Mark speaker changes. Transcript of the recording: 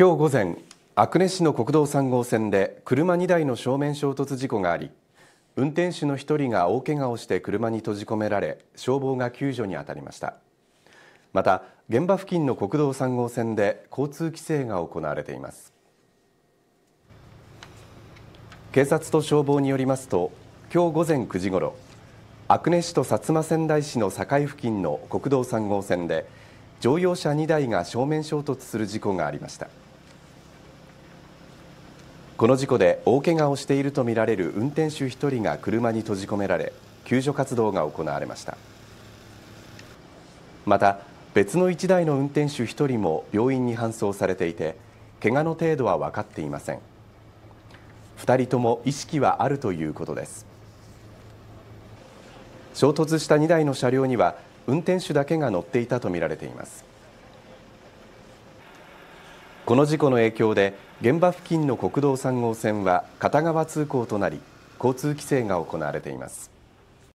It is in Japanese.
Speaker 1: 今日午前阿久根市の国道3号線で車2台の正面衝突事故があり運転手の1人が大怪我をして車に閉じ込められ消防が救助に当たりましたまた現場付近の国道3号線で交通規制が行われています警察と消防によりますと今日午前9時ごろ阿久根市と薩摩川内市の境付近の国道3号線で乗用車2台が正面衝突する事故がありました。この事故で大怪我をしているとみられる運転手1人が車に閉じ込められ救助活動が行われましたまた別の1台の運転手1人も病院に搬送されていて怪我の程度は分かっていません2人とも意識はあるということです衝突した2台の車両には運転手だけが乗っていたとみられていますこの事故の影響で現場付近の国道3号線は片側通行となり交通規制が行われています。